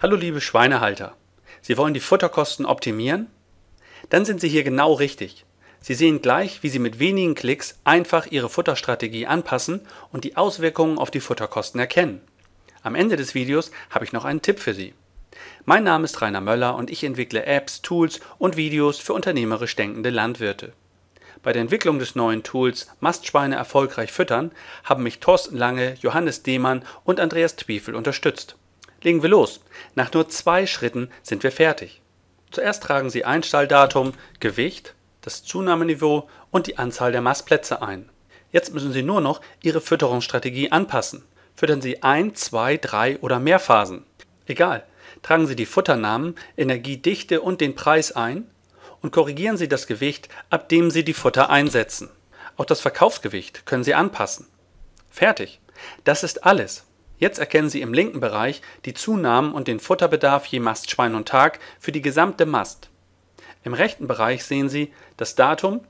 Hallo liebe Schweinehalter. Sie wollen die Futterkosten optimieren? Dann sind Sie hier genau richtig. Sie sehen gleich, wie Sie mit wenigen Klicks einfach Ihre Futterstrategie anpassen und die Auswirkungen auf die Futterkosten erkennen. Am Ende des Videos habe ich noch einen Tipp für Sie. Mein Name ist Rainer Möller und ich entwickle Apps, Tools und Videos für unternehmerisch denkende Landwirte. Bei der Entwicklung des neuen Tools Mastschweine erfolgreich füttern haben mich Thorsten Lange, Johannes Demann und Andreas Twiefel unterstützt. Legen wir los. Nach nur zwei Schritten sind wir fertig. Zuerst tragen Sie Einstalldatum, Gewicht, das Zunahmeniveau und die Anzahl der Mastplätze ein. Jetzt müssen Sie nur noch Ihre Fütterungsstrategie anpassen. Füttern Sie ein, zwei, drei oder mehr Phasen. Egal. Tragen Sie die Futternamen, Energiedichte und den Preis ein und korrigieren Sie das Gewicht, ab dem Sie die Futter einsetzen. Auch das Verkaufsgewicht können Sie anpassen. Fertig. Das ist alles. Jetzt erkennen Sie im linken Bereich die Zunahmen und den Futterbedarf je Mastschwein und Tag für die gesamte Mast. Im rechten Bereich sehen Sie das Datum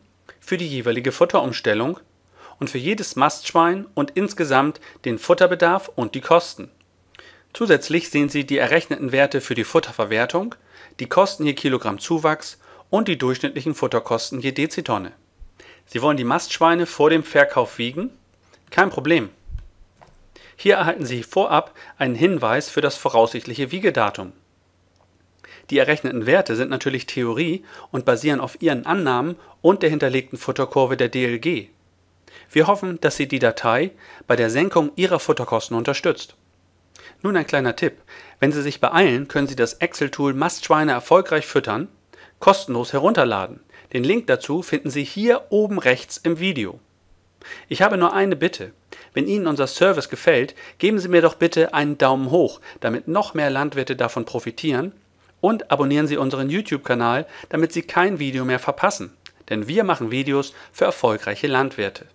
für die jeweilige Futterumstellung und für jedes Mastschwein und insgesamt den Futterbedarf und die Kosten. Zusätzlich sehen Sie die errechneten Werte für die Futterverwertung, die Kosten je Kilogramm Zuwachs und die durchschnittlichen Futterkosten je Dezitonne. Sie wollen die Mastschweine vor dem Verkauf wiegen? Kein Problem. Hier erhalten Sie vorab einen Hinweis für das voraussichtliche Wiegedatum. Die errechneten Werte sind natürlich Theorie und basieren auf Ihren Annahmen und der hinterlegten Futterkurve der DLG. Wir hoffen, dass Sie die Datei bei der Senkung Ihrer Futterkosten unterstützt. Nun ein kleiner Tipp. Wenn Sie sich beeilen, können Sie das Excel-Tool Mastschweine erfolgreich füttern kostenlos herunterladen. Den Link dazu finden Sie hier oben rechts im Video. Ich habe nur eine Bitte. Wenn Ihnen unser Service gefällt, geben Sie mir doch bitte einen Daumen hoch, damit noch mehr Landwirte davon profitieren. Und abonnieren Sie unseren YouTube-Kanal, damit Sie kein Video mehr verpassen. Denn wir machen Videos für erfolgreiche Landwirte.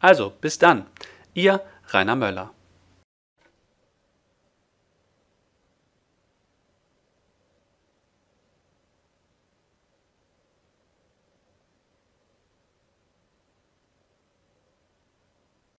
Also, bis dann. Ihr Rainer Möller.